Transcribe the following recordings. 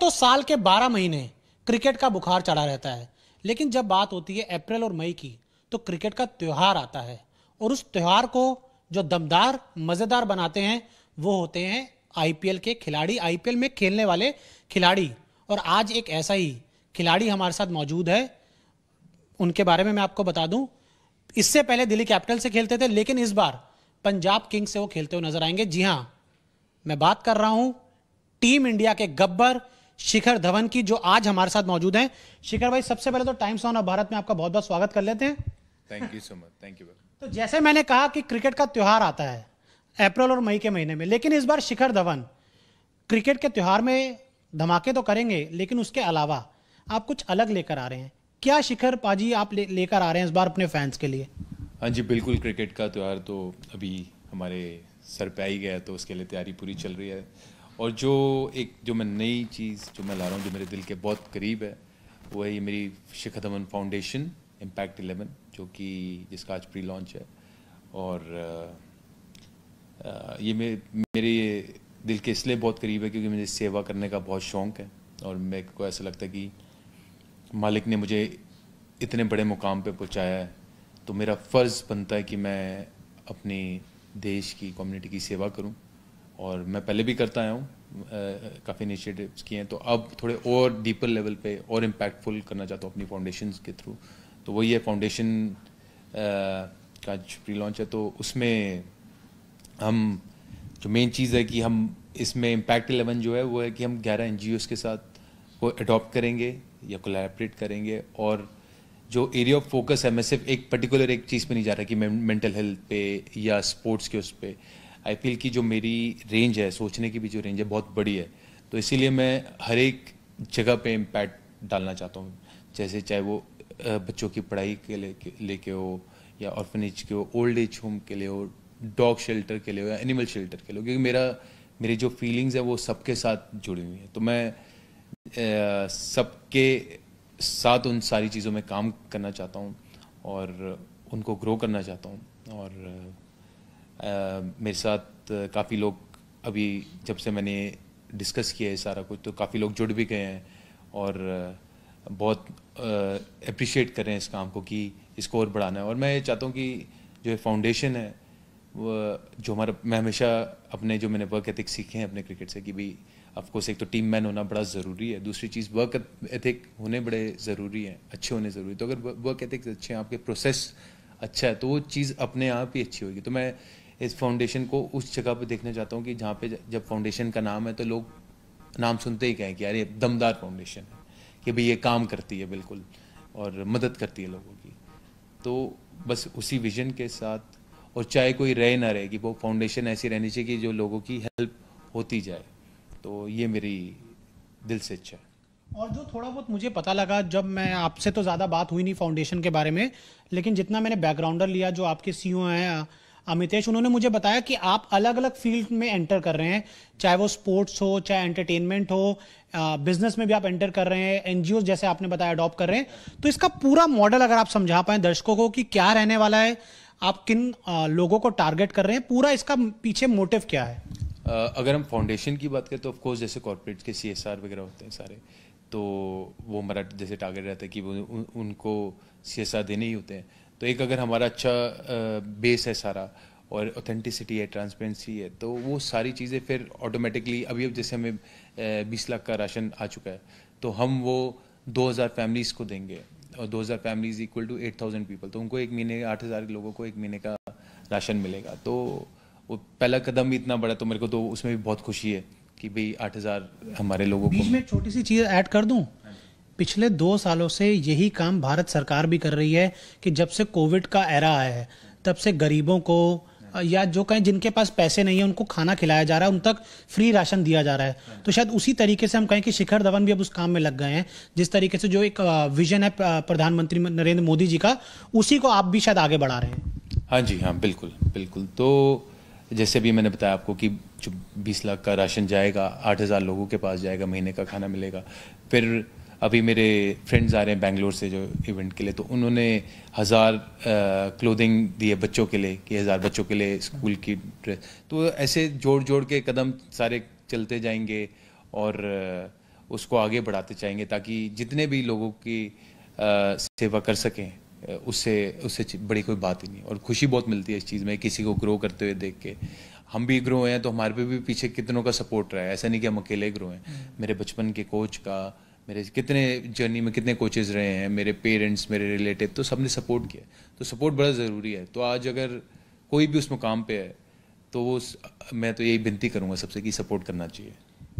तो साल के बारह महीने क्रिकेट का बुखार चढ़ा रहता है लेकिन जब बात होती है अप्रैल और मई की तो क्रिकेट का त्यौहार आता है और उस त्यौहार को जो दमदार मज़ेदार बनाते हैं वो होते हैं आईपीएल के खिलाड़ी आईपीएल में खेलने वाले खिलाड़ी और आज एक ऐसा ही खिलाड़ी हमारे साथ मौजूद है उनके बारे में मैं आपको बता दूं इससे पहले दिल्ली कैपिटल से खेलते थे लेकिन इस बार पंजाब किंग्स से वो खेलते हुए नजर आएंगे जी हाँ मैं बात कर रहा हूं टीम इंडिया के गब्बर शिखर धवन की जो आज हमारे साथ मौजूद हैं शिखर भाई सबसे पहले तो टाइम्स ऑन भारत में आपका बहुत बहुत स्वागत कर लेते हैं thank you so much thank you तो जैसे मैंने कहा कि क्रिकेट का त्यौहार आता है अप्रैल और मई के महीने में लेकिन इस बार शिखर धवन क्रिकेट के त्यौहार में धमाके तो करेंगे लेकिन उसके अलावा आप कुछ अलग लेकर आ रहे हैं क्या शिखर पाजी आप लेकर ले आ रहे हैं इस बार अपने फैंस के लिए हाँ जी बिल्कुल क्रिकेट का त्यौहार तो अभी हमारे सर पे आ ही गया तो उसके लिए तैयारी पूरी चल रही है और जो एक जो मैं नई चीज़ जो मैं ला रहा हूँ जो मेरे दिल के बहुत करीब है वो है ये मेरी Shikha Dhaman foundation impact eleven जो कि जिसका आज प्री लॉन्च है और ये मे मेरे दिल के इसलिए बहुत करीब है क्योंकि मुझे सेवा करने का बहुत शौक़ है और मेरे को ऐसा लगता है कि मालिक ने मुझे इतने बड़े मुकाम पे पहुंचाया है तो मेरा फ़र्ज़ बनता है कि मैं अपनी देश की कम्युनिटी की सेवा करूं और मैं पहले भी करता आया हूँ काफ़ी इनिशिएटिव्स किए हैं तो अब थोड़े और डीपर लेवल पे और इम्पैक्टफुल करना चाहता हूँ अपनी फाउंडेशन के थ्रू तो वही है फाउंडेशन का प्री लॉन्च है तो उसमें हम जो मेन चीज़ है कि हम इसमें इम्पैक्ट इलेवन जो है वो है कि हम ग्यारह एन के साथ को अडॉप्ट करेंगे या कोलेबरेट करेंगे और जो एरिया ऑफ फोकस है मैं सिर्फ एक पर्टिकुलर एक चीज़ पे नहीं जा रहा कि मैं मेंटल हेल्थ पे या स्पोर्ट्स के उस पर आई की जो मेरी रेंज है सोचने की भी जो रेंज है बहुत बड़ी है तो इसीलिए मैं हर एक जगह पे इम्पैक्ट डालना चाहता हूँ जैसे चाहे वो बच्चों की पढ़ाई के लेके लेके हो या ऑर्फनेज के हो ओल्ड एज होम के लिए हो डॉग शेल्टर के लिए हो या एनिमल शेल्टर के लिए हो क्योंकि मेरा मेरी जो फीलिंग्स है वो सबके साथ जुड़ी हुई है तो मैं सबके साथ उन सारी चीज़ों में काम करना चाहता हूँ और उनको ग्रो करना चाहता हूँ और मेरे साथ काफ़ी लोग अभी जब से मैंने डिस्कस किया है सारा कुछ तो काफ़ी लोग जुड़ भी गए हैं और बहुत अप्रिशिएट कर रहे हैं इस काम को कि इसको और बढ़ाना है और मैं चाहता हूँ कि जो फाउंडेशन है वो जो हमारा मैं हमेशा अपने जो मैंने वर्क एथिक सीखे हैं अपने क्रिकेट से कि भाई अफकोर्स एक तो टीम मैन होना बड़ा ज़रूरी है दूसरी चीज़ वर्क एथिक होने बड़े ज़रूरी हैं अच्छे होने ज़रूरी तो अगर वर्क एथिक्स अच्छे हैं आपके प्रोसेस अच्छा है तो वो चीज़ अपने आप ही अच्छी होगी तो मैं इस फाउंडेशन को उस जगह पे देखना चाहता हूँ कि जहाँ पे जब फाउंडेशन का नाम है तो लोग नाम सुनते ही कहें कि अरे दमदार फाउंडेशन है कि भाई ये काम करती है बिल्कुल और मदद करती है लोगों की तो बस उसी विजन के साथ और चाहे कोई रहे ना रहे कि वो फाउंडेशन ऐसी रहनी चाहिए कि जो लोगों की हेल्प होती जाए तो ये मेरी दिल से इच्छा है और जो थोड़ा बहुत मुझे पता लगा जब मैं आपसे तो ज़्यादा बात हुई नहीं फाउंडेशन के बारे में लेकिन जितना मैंने बैकग्राउंडर लिया जो आपके सी e हैं अमितेश उन्होंने मुझे बताया कि आप अलग अलग फील्ड में एंटर कर रहे हैं चाहे वो स्पोर्ट्स हो चाहे एंटरटेनमेंट हो बिजनेस में भी आप एंटर कर रहे हैं एनजीओ जैसे आपने बताया अडॉप्ट कर रहे हैं तो इसका पूरा मॉडल अगर आप समझा पाए दर्शकों को कि क्या रहने वाला है आप किन लोगों को टारगेट कर रहे हैं पूरा इसका पीछे मोटिव क्या है अगर हम फाउंडेशन की बात करें तो ऑफकोर्स जैसे कॉरपोरेट के सी वगैरह होते हैं सारे तो वो हमारा जैसे टारगेट रहता है कि उनको सी देने ही होते हैं तो एक अगर हमारा अच्छा बेस है सारा और ऑथेंटिसिटी है ट्रांसपेरेंसी है तो वो सारी चीज़ें फिर ऑटोमेटिकली अभी अब जैसे हमें बीस लाख का राशन आ चुका है तो हम वो 2000 फैमिलीज़ को देंगे और 2000 फैमिलीज़ इक्वल टू 8000 पीपल तो उनको एक महीने आठ हज़ार लोगों को एक महीने का राशन मिलेगा तो वो पहला कदम भी इतना बड़ा तो मेरे को तो उसमें भी बहुत खुशी है कि भाई आठ हज़ार हमारे लोगों को मैं छोटी सी चीज़ ऐड कर दूँ पिछले दो सालों से यही काम भारत सरकार भी कर रही है कि जब से कोविड का एरा आया है तब से गरीबों को या जो कहें जिनके पास पैसे नहीं है उनको खाना खिलाया जा रहा है उन तक फ्री राशन दिया जा रहा है तो शायद उसी तरीके से हम कहें कि शिखर धवन भी अब उस काम में लग गए हैं जिस तरीके से जो एक विजन है प्रधानमंत्री नरेंद्र मोदी जी का उसी को आप भी शायद आगे बढ़ा रहे हैं हाँ जी हाँ बिल्कुल बिल्कुल तो जैसे भी मैंने बताया आपको कि जो बीस लाख का राशन जाएगा आठ हज़ार लोगों के पास जाएगा महीने का खाना मिलेगा फिर अभी मेरे फ्रेंड्स आ रहे हैं बैंगलोर से जो इवेंट के लिए तो उन्होंने हज़ार क्लोथिंग दिए बच्चों के लिए कि हज़ार बच्चों के लिए स्कूल की ड्रेस तो ऐसे जोड़ जोड़ के कदम सारे चलते जाएंगे और उसको आगे बढ़ाते जाएंगे ताकि जितने भी लोगों की सेवा कर सकें उससे उससे बड़ी कोई बात ही नहीं और खुशी बहुत मिलती है इस चीज़ में किसी को ग्रो करते हुए देख के हम भी ग्रो हैं तो हमारे पे भी पीछे कितनों का सपोर्ट रहा है ऐसा नहीं कि हम अकेले ग्रो हैं हम्म। मेरे बचपन के कोच का मेरे कितने जर्नी में कितने कोचेज रहे हैं मेरे पेरेंट्स मेरे रिलेटिव तो सब ने सपोर्ट किया तो सपोर्ट बड़ा ज़रूरी है तो आज अगर कोई भी उस मुकाम पे है तो वो मैं तो यही विनती करूँगा सबसे कि सपोर्ट करना चाहिए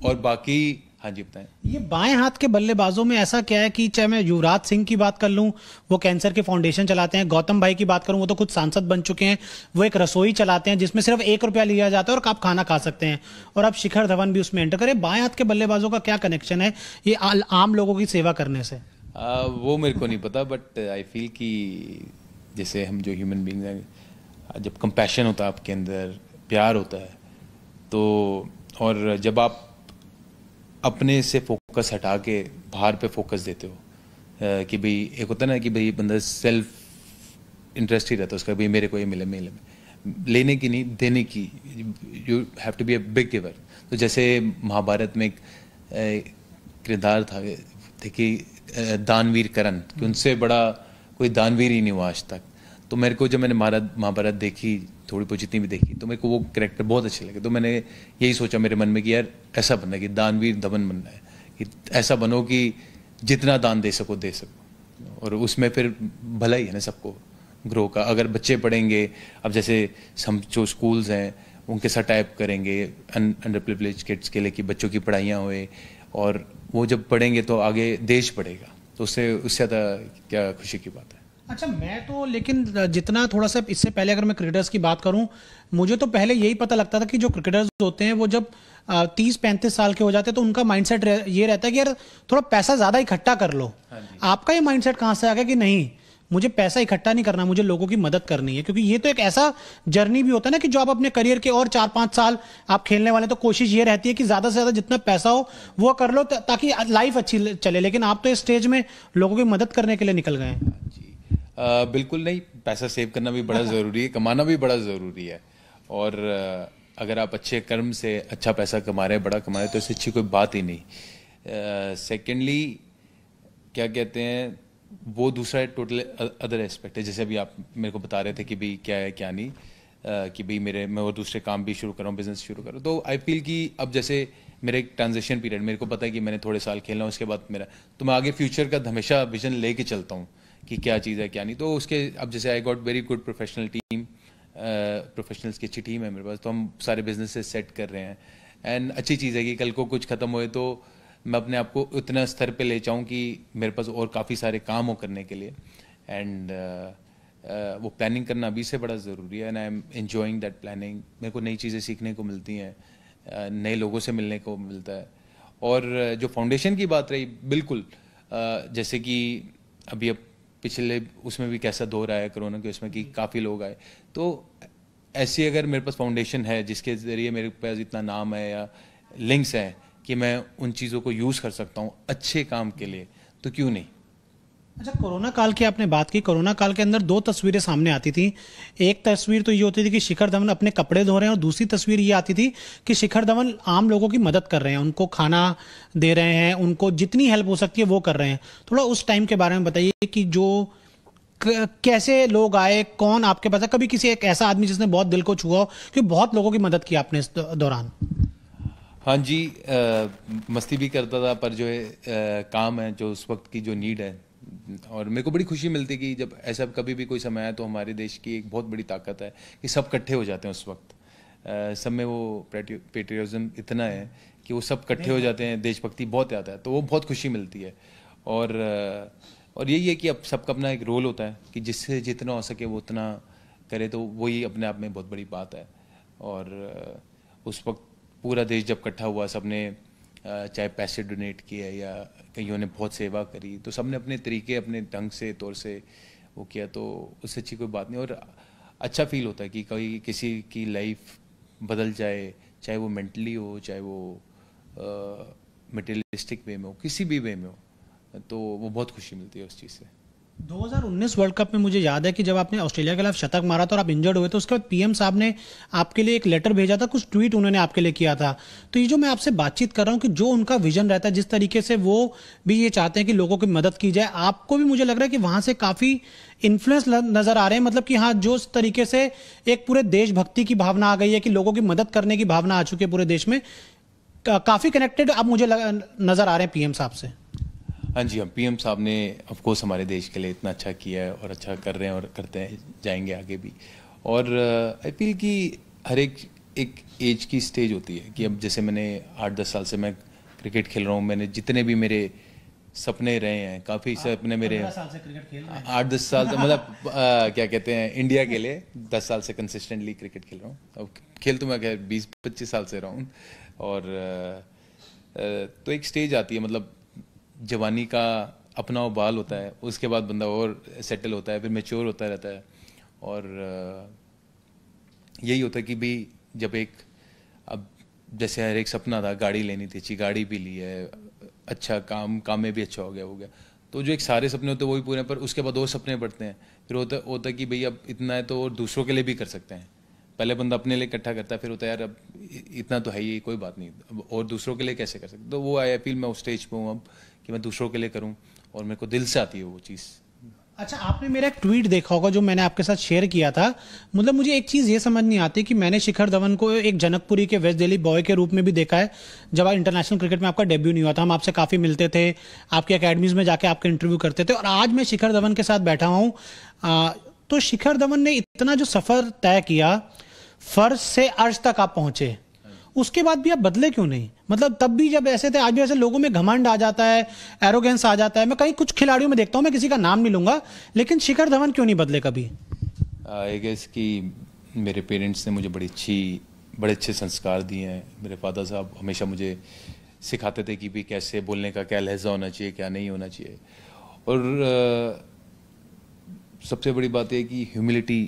और बाकी हाँ जी बताएं ये बाएं हाथ के बल्लेबाजों में ऐसा क्या है कि चाहे मैं युवराज सिंह की बात कर लूं वो कैंसर के फाउंडेशन चलाते हैं गौतम भाई की बात करूं वो तो खुद सांसद बन चुके हैं वो एक रसोई चलाते हैं जिसमें सिर्फ एक रुपया लिया जाता है और आप खाना खा सकते हैं और अब शिखर धवन भी उसमें एंटर करें बाएं हाथ के बल्लेबाजों का क्या कनेक्शन है ये आम लोगों की सेवा करने से आ, वो मेरे को नहीं पता बट आई फील कि जैसे हम जो ह्यूमन बींग जब कंपैशन होता है आपके अंदर प्यार होता है तो और जब आप अपने से फोकस हटा के बाहर पे फोकस देते हो कि भाई एक होता ना कि भाई बंदा सेल्फ इंटरेस्ट ही रहता है उसका भाई मेरे को ये मिले मिले लेने की नहीं देने की you have to be a big giver तो जैसे महाभारत में एक किरदार था थे कि दानवीर करण कि हम्म। उनसे बड़ा कोई दानवीर ही नहीं हुआ आज तक तो मेरे को जब मैंने महाभारत देखी थोड़ी बहुत जितनी भी देखी तो मेरे को वो करेक्टर बहुत अच्छे लगे तो मैंने यही सोचा मेरे मन में कि यार ऐसा बनना है कि दानवीर धवन बनना है कि ऐसा बनो कि जितना दान दे सको दे सको और उसमें फिर भला ही है ना सबको ग्रो का अगर बच्चे पढ़ेंगे अब जैसे हम जो स्कूल्स हैं उनके साथ टाइप करेंगे अंडर प्रिवलेज किड्स के लिए कि बच्चों की पढ़ाइयाँ हुए और वो जब पढ़ेंगे तो आगे देश पढ़ेगा तो उससे उससे ज़्यादा क्या खुशी की बात अच्छा मैं तो लेकिन जितना थोड़ा सा इससे पहले अगर मैं क्रिकेटर्स की बात करूं मुझे तो पहले यही पता लगता था कि जो क्रिकेटर्स होते हैं वो जब तीस पैंतीस साल के हो जाते हैं तो उनका माइंडसेट ये रहता है कि यार थोड़ा पैसा ज़्यादा इकट्ठा कर लो हाँ आपका ये माइंडसेट कहाँ से आ गया कि नहीं मुझे पैसा इकट्ठा नहीं करना मुझे लोगों की मदद करनी है क्योंकि ये तो एक ऐसा जर्नी भी होता है ना कि जो आप अपने करियर के और चार पांच साल आप खेलने वाले तो कोशिश ये रहती है कि ज़्यादा से ज़्यादा जितना पैसा हो वो कर लो ताकि लाइफ अच्छी चले लेकिन आप तो इस स्टेज में लोगों की मदद करने के लिए निकल गए आ, बिल्कुल नहीं पैसा सेव करना भी बड़ा ज़रूरी है कमाना भी बड़ा ज़रूरी है और अगर आप अच्छे कर्म से अच्छा पैसा कमा रहे हैं बड़ा कमा रहे हैं तो इससे अच्छी कोई बात ही नहीं सेकेंडली क्या कहते हैं वो दूसरा टोटल अदर एस्पेक्ट है जैसे अभी आप मेरे को बता रहे थे कि भाई क्या है क्या नहीं कि भाई मेरे मैं वो दूसरे काम भी शुरू करूँ बिजनेस शुरू करूँ तो आई फील कि अब जैसे मेरा एक ट्रांजेक्शन पीरियड मेरे को पता है कि मैंने थोड़े साल खेलना उसके बाद मेरा तो मैं आगे फ्यूचर का हमेशा विजन लेके चलता हूँ कि क्या चीज़ है क्या नहीं तो उसके अब जैसे I got very good professional team professionals की अच्छी टीम है मेरे पास तो हम सारे बिजनेस सेट कर रहे हैं एंड अच्छी चीज़ है कि कल को कुछ ख़त्म हुए तो मैं अपने आप को इतना स्तर पे ले जाऊँ कि मेरे पास और काफ़ी सारे काम हो करने के लिए एंड uh, uh, वो प्लानिंग करना अभी से बड़ा ज़रूरी है and I am enjoying that planning मेरे को नई चीज़ें सीखने को मिलती हैं uh, नए लोगों से मिलने को मिलता है और uh, जो फाउंडेशन की बात रही बिल्कुल uh, जैसे कि अभी अब पिछले उसमें भी कैसा दौर आया कोरोना के उसमें कि काफ़ी लोग आए तो ऐसी अगर मेरे पास फाउंडेशन है जिसके ज़रिए मेरे पास इतना नाम है या लिंक्स हैं कि मैं उन चीज़ों को यूज़ कर सकता हूँ अच्छे काम के लिए तो क्यों नहीं अच्छा कोरोना काल की आपने बात की कोरोना काल के अंदर दो तस्वीरें सामने आती थी एक तस्वीर तो ये होती थी कि शिखर धवन अपने कपड़े धो रहे हैं और दूसरी तस्वीर ये आती थी कि शिखर धवन आम लोगों की मदद कर रहे हैं उनको खाना दे रहे हैं उनको जितनी हेल्प हो सकती है वो कर रहे हैं थोड़ा उस टाइम के बारे में बताइए कि जो कैसे लोग आए कौन आपके पास कभी किसी एक ऐसा आदमी जिसने बहुत दिल को छुआ हो क्योंकि बहुत लोगों की मदद की आपने इस दौरान हाँ जी आ, मस्ती भी करता था पर जो है काम है जो उस वक्त की जो नीड है और मेरे को बड़ी खुशी मिलती कि जब ऐसा कभी भी कोई समय आया तो हमारे देश की एक बहुत बड़ी ताकत है कि सब इकट्ठे हो जाते हैं उस वक्त सब में वो पेट्रियाजम इतना है कि वो सब इकट्ठे हो जाते हैं देशभक्ति बहुत आता है तो वो बहुत खुशी मिलती है और और यही है कि अब सबका अपना एक रोल होता है कि जिससे जितना हो सके वो उतना करे तो वही अपने आप में बहुत बड़ी बात है और उस वक्त पूरा देश जब इकट्ठा हुआ सबने चाहे पैसे डोनेट किए या कहीं उन्हें बहुत सेवा करी तो सब ने अपने तरीके अपने ढंग से तौर से वो किया तो उससे अच्छी कोई बात नहीं और अच्छा फील होता है कि कोई किसी की लाइफ बदल जाए चाहे वो मेंटली हो चाहे वो मटेरियलिस्टिक वे में हो किसी भी वे में हो तो वो बहुत खुशी मिलती है उस चीज़ से 2019 वर्ल्ड कप में मुझे याद है कि जब आपने ऑस्ट्रेलिया के खिलाफ शतक मारा था और आप इंजर्ड हुए तो उसके बाद पीएम साहब ने आपके लिए एक लेटर भेजा था कुछ ट्वीट उन्होंने आपके लिए किया था तो ये जो मैं आपसे बातचीत कर रहा हूँ कि जो उनका विजन रहता है जिस तरीके से वो भी ये चाहते हैं कि लोगों की मदद की जाए आपको भी मुझे लग रहा है कि वहाँ से काफ़ी इन्फ्लुएंस नजर आ रहे हैं मतलब कि हाँ जो तरीके से एक पूरे देशभक्ति की भावना आ गई है कि लोगों की मदद करने की भावना आ चुकी है पूरे देश में काफ़ी कनेक्टेड अब मुझे नज़र आ रहे हैं पीएम साहब से हाँ जी पी एम साहब ने ऑफकोर्स हमारे देश के लिए इतना अच्छा किया है और अच्छा कर रहे हैं और करते हैं जाएंगे आगे भी और आई uh, फील कि हर एक एक एज की स्टेज होती है कि अब जैसे मैंने आठ दस साल से मैं क्रिकेट खेल रहा हूँ मैंने जितने भी मेरे सपने रहे हैं काफ़ी सपने मेरे आठ दस साल से मतलब uh, क्या कहते हैं इंडिया के लिए दस साल से कंसिस्टेंटली क्रिकेट खेल रहा हूँ अब खेल तो मैं खैर बीस पच्चीस साल से रहा हूँ और uh, तो एक स्टेज आती है मतलब जवानी का अपना उबाल होता है उसके बाद बंदा और सेटल होता है फिर मेच्योर होता रहता है और यही होता है कि भी जब एक अब जैसे हर एक सपना था गाड़ी लेनी थी अच्छी गाड़ी भी ली है अच्छा काम काम में भी अच्छा हो गया हो गया तो जो एक सारे सपने होते हैं वो भी पूरे पर उसके बाद और सपने बढ़ते हैं फिर होता होता है कि भाई अब इतना है तो और दूसरों के लिए भी कर सकते हैं पहले बंदा अपने लिए इकट्ठा करता है फिर होता है यार अब इतना तो है ही कोई बात नहीं अब और दूसरों के लिए कैसे कर सकते तो वो आई अपील मैं उस स्टेज पर हूँ अब कि मैं दूसरों के लिए करूँ और मेरे को दिल से आती है वो चीज़ अच्छा आपने मेरा एक ट्वीट देखा होगा जो मैंने आपके साथ शेयर किया था मतलब मुझे एक चीज़ ये समझ नहीं आती कि मैंने शिखर धवन को एक जनकपुरी के वेस्ट दिल्ली बॉय के रूप में भी देखा है जब आप इंटरनेशनल क्रिकेट में आपका डेब्यू नहीं हुआ था हम आपसे काफ़ी मिलते थे आपके अकेडमीज में जाके आपके इंटरव्यू करते थे और आज मैं शिखर धवन के साथ बैठा हूँ तो शिखर धवन ने इतना जो सफ़र तय किया फर्श से अर्ज तक आप पहुँचे उसके बाद भी आप बदले क्यों नहीं मतलब तब भी जब ऐसे थे आज भी ऐसे लोगों में घमंड आ जाता है एरोगेंस आ जाता है मैं कहीं कुछ खिलाड़ियों में देखता हूँ मैं किसी का नाम नहीं लूंगा लेकिन शिखर धवन क्यों नहीं बदले कभी आई uh, गेस कि मेरे पेरेंट्स ने मुझे बड़ी अच्छी बड़े अच्छे संस्कार दिए हैं मेरे फादर साहब हमेशा मुझे सिखाते थे कि भी कैसे बोलने का क्या लहजा होना चाहिए क्या नहीं होना चाहिए और आ, uh, सबसे बड़ी बात यह कि ह्यूमिलिटी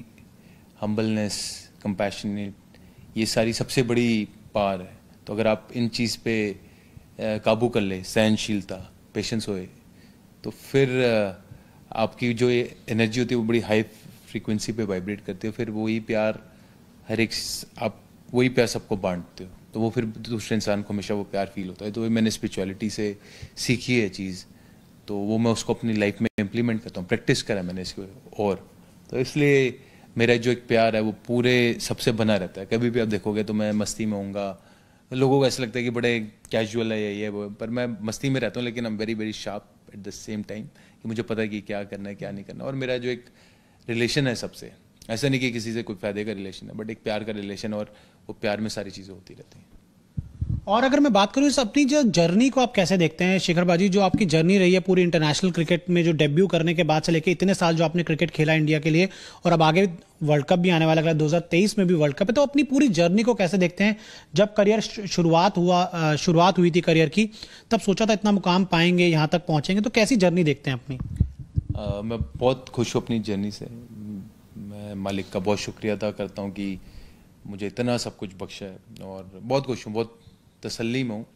हम्बलनेस कंपैशनेट ये सारी सबसे बड़ी पार है तो अगर आप इन चीज़ पे काबू कर ले सहनशीलता पेशेंस होए तो फिर आपकी जो एनर्जी होती है वो बड़ी हाई फ्रीक्वेंसी पे वाइब्रेट करती है फिर वही प्यार हर एक आप वही प्यार सबको बांटते हो तो वो फिर दूसरे इंसान को हमेशा वो प्यार फील होता है तो मैंने स्परिचुअलिटी से सीखी है चीज़ तो वो मैं उसको अपनी लाइफ में इम्प्लीमेंट करता हूँ प्रैक्टिस करा मैंने इसको और तो इसलिए मेरा जो एक प्यार है वो पूरे सबसे बना रहता है कभी भी आप देखोगे तो मैं मस्ती में हूँगा लोगों को ऐसा लगता है कि बड़े कैजुअल है ये ये वो पर मैं मस्ती में रहता हूँ लेकिन I am very very sharp at the same time कि मुझे पता है कि क्या करना है क्या नहीं करना और मेरा जो एक रिलेशन है सबसे ऐसा नहीं कि किसी से कोई फायदे का रिलेशन है बट एक प्यार का रिलेशन और वो प्यार में सारी चीज़ें होती रहती हैं और अगर मैं बात करूँ इस अपनी जो जर्नी को आप कैसे देखते हैं शिखर बाजी जो आपकी जर्नी रही है पूरी इंटरनेशनल क्रिकेट में जो डेब्यू करने के बाद से लेके इतने साल जो आपने क्रिकेट खेला इंडिया के लिए और अब आगे वर्ल्ड कप भी आने वाला है तेईस में भी वर्ल्ड कप है तो अपनी पूरी जर्नी को कैसे देखते हैं जब करियर शुरुआत हुआ शुरुआत हुई थी करियर की तब सोचा था इतना मुकाम पाएंगे यहाँ तक पहुँचेंगे तो कैसी जर्नी देखते हैं अपनी मैं बहुत खुश हूँ अपनी जर्नी से मैं मालिक का बहुत शुक्रिया अदा करता हूँ कि मुझे इतना सब कुछ बख्शा है और बहुत खुश हूँ बहुत तसल्ली में हूँ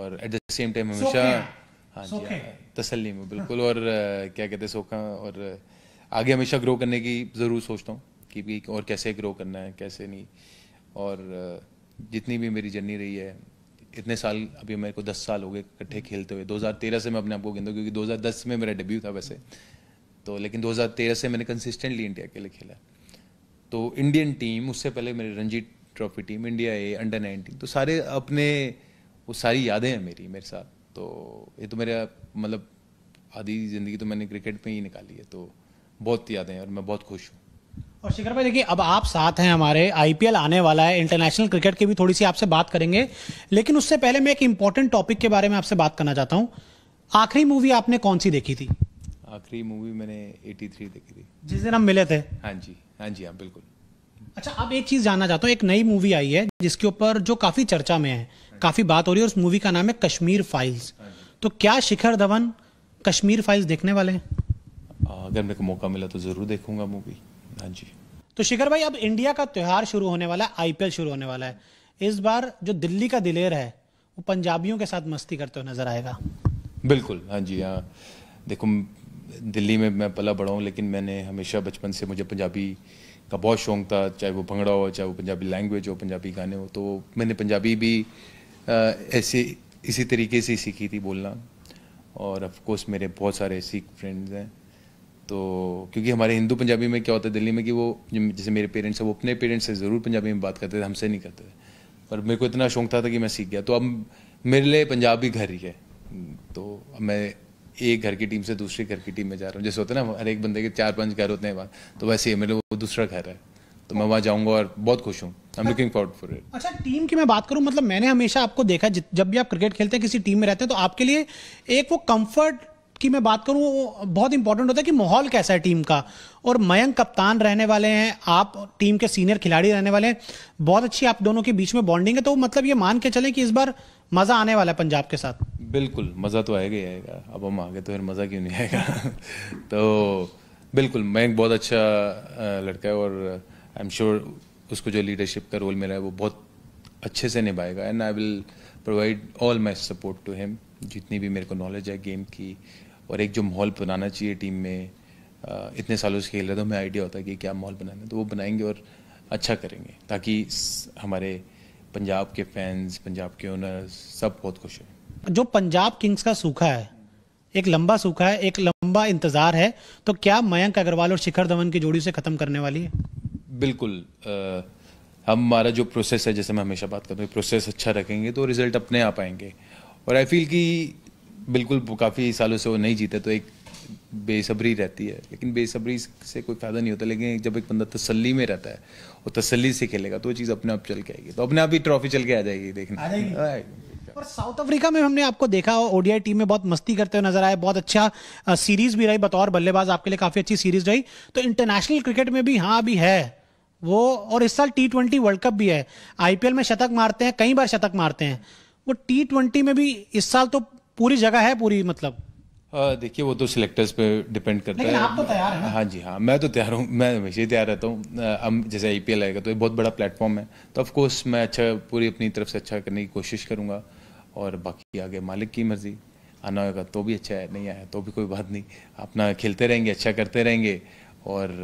और एट द सेम टाइम हमेशा हाँ जी हाँ तसल्ली में बिल्कुल और क्या कहते हैं सोखा और आगे हमेशा ग्रो करने की ज़रूर सोचता हूँ कि भी और कैसे ग्रो करना है कैसे नहीं और जितनी भी मेरी जर्नी रही है इतने साल अभी मेरे को दस साल हो गए इकट्ठे हम्म। खेलते हुए 2013 से मैं अपने आप को गिनता क्योंकि 2010 में मेरा डेब्यू था वैसे हम्म। तो लेकिन 2013 से मैंने कंसिस्टेंटली इंडिया के लिए खेला तो इंडियन टीम उससे पहले मेरी Ranjit trophy team India A under nineteen तो सारे अपने वो सारी यादें हैं मेरी मेरे साथ तो ये तो मेरा मतलब आधी ज़िंदगी तो मैंने क्रिकेट में ही निकाली है तो बहुत यादें हैं और मैं बहुत खुश हूँ और शिखर भाई देखिए अब आप साथ हैं हमारे आईपीएल आने वाला है इंटरनेशनल क्रिकेट की भी थोड़ी सी आपसे बात करेंगे लेकिन उससे पहले मैं एक इम्पॉर्टेंट टॉपिक के बारे में आपसे बात करना चाहता हूँ आखिरी मूवी आपने कौन सी देखी थी आखिरी मूवी मैंने 83 देखी थी जिस दिन हम मिले थे हाँ जी हाँ जी हाँ बिल्कुल अच्छा अब एक चीज़ जानना चाहता हूँ एक नई मूवी आई है जिसके ऊपर जो काफ़ी चर्चा में है काफ़ी बात हो रही है उस मूवी का नाम है कश्मीर फाइल्स तो क्या शिखर धवन कश्मीर फाइल्स देखने वाले हैं अगर मेरे को मौका मिला तो ज़रूर देखूंगा मूवी हाँ जी तो शिखर भाई अब इंडिया का त्यौहार शुरू होने वाला है आईपीएल शुरू होने वाला है इस बार जो दिल्ली का दिलेर है वो पंजाबियों के साथ मस्ती करते हुए नजर आएगा बिल्कुल हाँ जी हाँ देखो दिल्ली में मैं पला बड़ा हूँ लेकिन मैंने हमेशा बचपन से मुझे पंजाबी का बहुत शौक़ था चाहे वो भंगड़ा हो चाहे वो पंजाबी लैंग्वेज हो पंजाबी गाने हो तो मैंने पंजाबी भी ऐसे इसी तरीके से सीखी थी बोलना और ऑफकोर्स मेरे बहुत सारे सिख फ्रेंड्स हैं तो क्योंकि हमारे हिंदू पंजाबी में क्या होता है दिल्ली में कि वो जैसे मेरे पेरेंट्स हैं वो अपने पेरेंट्स से ज़रूर पंजाबी में बात करते थे हमसे नहीं करते थे पर मेरे को इतना शौक था, था कि मैं सीख गया तो अब मेरे लिए पंजाबी घर ही है तो अब मैं एक घर की टीम से दूसरी घर की टीम में जा रहा हूँ जैसे होता है ना हर एक बंदे के चार पांच घर होते हैं वहाँ तो वैसे ही मेरे वो दूसरा घर है तो मैं वहाँ जाऊँगा और बहुत खुश हूँ I am looking forward for it अच्छा टीम की मैं बात करूँ मतलब मैंने हमेशा आपको देखा जब भी आप क्रिकेट खेलते हैं किसी टीम में रहते हैं तो आपके लिए एक वो कंफर्ट की मैं बात करूं वो बहुत इंपॉर्टेंट होता है कि माहौल कैसा है टीम का और मयंक कप्तान रहने वाले हैं आप टीम के सीनियर खिलाड़ी रहने वाले हैं बहुत अच्छी आप दोनों के बीच में बॉन्डिंग है तो मतलब ये मान के चले कि इस बार मजा आने वाला है पंजाब के साथ बिल्कुल मज़ा तो आएगा ही आएगा अब हम आगे तो फिर मज़ा क्यों नहीं आएगा तो बिल्कुल मैं एक बहुत अच्छा लड़का है और आई एम श्योर उसको जो लीडरशिप का रोल मिला है वो बहुत अच्छे से निभाएगा and I will provide all my support to him जितनी भी मेरे को नॉलेज है गेम की और एक जो माहौल बनाना चाहिए टीम में इतने सालों से खेल रहे तो हमें आइडिया होता है कि क्या माहौल बनाना है तो वो बनाएंगे और अच्छा करेंगे ताकि हमारे पंजाब के फैंस पंजाब के ओनर्स सब बहुत खुश हैं जो पंजाब किंग्स का सूखा है एक लंबा सूखा है एक लंबा इंतजार है तो क्या मयंक अग्रवाल और शिखर धवन की जोड़ी से खत्म करने वाली है बिल्कुल आ, हम हमारा जो प्रोसेस है जैसे मैं हमेशा बात करता हूँ प्रोसेस अच्छा रखेंगे तो रिजल्ट अपने आप आएंगे और आई फील कि बिल्कुल काफ़ी सालों से वो नहीं जीते तो एक बेसब्री रहती है लेकिन बेसब्री से कोई फ़ायदा नहीं होता लेकिन जब एक बंदा तसल्ली में रहता है और तसल्ली से खेलेगा तो वो चीज़ अपने आप चल के आएगी तो अपने आप ही ट्रॉफी चल के आ जाएगी देखना अफ्रीका साउथ अफ्रीका में हमने आपको देखा ओडीआई टीम में बहुत मस्ती करते हुए नजर आए बहुत अच्छा सीरीज भी रही बतौर बल्लेबाज आपके लिए काफी अच्छी सीरीज रही तो इंटरनेशनल क्रिकेट में भी हाँ अभी है वो और इस साल टी ट्वेंटी वर्ल्ड कप भी है आईपीएल में शतक मारते हैं कई बार शतक मारते हैं वो टी ट्वेंटी में भी इस साल तो पूरी जगह है पूरी मतलब देखिए वो तो सिलेक्टर्स पे डिपेंड करता है आप तो तैयार हैं हाँ जी हाँ मैं तो तैयार हूँ मैं हमेशा ही तैयार रहता हूँ हम जैसे आई आएगा तो ये बहुत बड़ा प्लेटफॉर्म है तो ऑफकोर्स मैं अच्छा पूरी अपनी तरफ से अच्छा करने की कोशिश करूँगा और बाकी आगे मालिक की मर्ज़ी आना होगा तो भी अच्छा है नहीं आया तो भी कोई बात नहीं अपना खेलते रहेंगे अच्छा करते रहेंगे और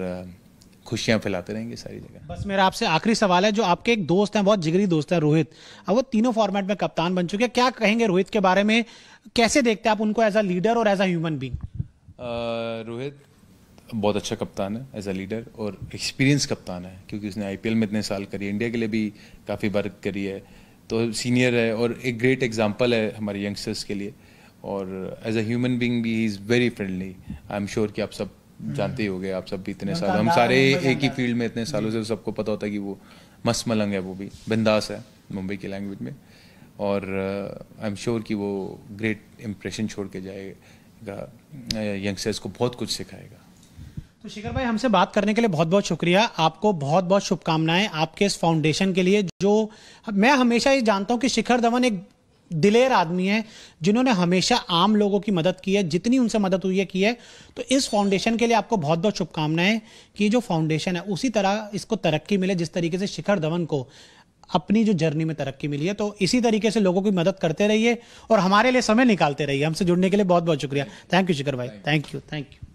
खुशियां फैलाते रहेंगे सारी जगह बस मेरा आपसे आखिरी सवाल है जो आपके एक दोस्त हैं बहुत जिगरी दोस्त है रोहित अब वो तीनों फॉर्मेट में कप्तान बन चुके हैं क्या कहेंगे रोहित के बारे में कैसे देखते हैं आप उनको एज अ लीडर और as a human being Rohit बहुत अच्छा कप्तान है एज अ लीडर और एक्सपीरियंस कप्तान है क्योंकि उसने आईपीएल में इतने साल करी इंडिया के लिए भी काफ़ी वर्क करी है तो सीनियर है और एक ग्रेट एग्जाम्पल है हमारे यंगस्टर्स के लिए और एज अ ह्यूमन बींग भी is very friendly I am sure कि आप सब हम्म। जानते ही गए आप सब भी इतने साल हम सारे एक ही फील्ड में इतने सालों से सबको पता होता है कि वो मस्त मलंग है वो भी बिंदास है मुंबई की लैंग्वेज में और आई एम श्योर कि वो ग्रेट इम्प्रेशन छोड़ के जाएगा यंगस्टर्स uh, को बहुत कुछ सिखाएगा तो शिखर भाई हमसे बात करने के लिए बहुत बहुत शुक्रिया आपको बहुत बहुत शुभकामनाएं आपके इस फाउंडेशन के लिए जो मैं हमेशा ये जानता हूँ कि शिखर धवन एक दिलेर आदमी है जिन्होंने हमेशा आम लोगों की मदद की है जितनी उनसे मदद हुई है की है तो इस फाउंडेशन के लिए आपको बहुत बहुत शुभकामनाएं कि जो फाउंडेशन है उसी तरह इसको तरक्की मिले जिस तरीके से शिखर धवन को अपनी जो जर्नी में तरक्की मिली है तो इसी तरीके से लोगों की मदद करते रहिए और हमारे लिए समय निकालते रहिए हमसे जुड़ने के लिए बहुत बहुत शुक्रिया थैंक यू शिखर भाई थैंक यू थैंक यू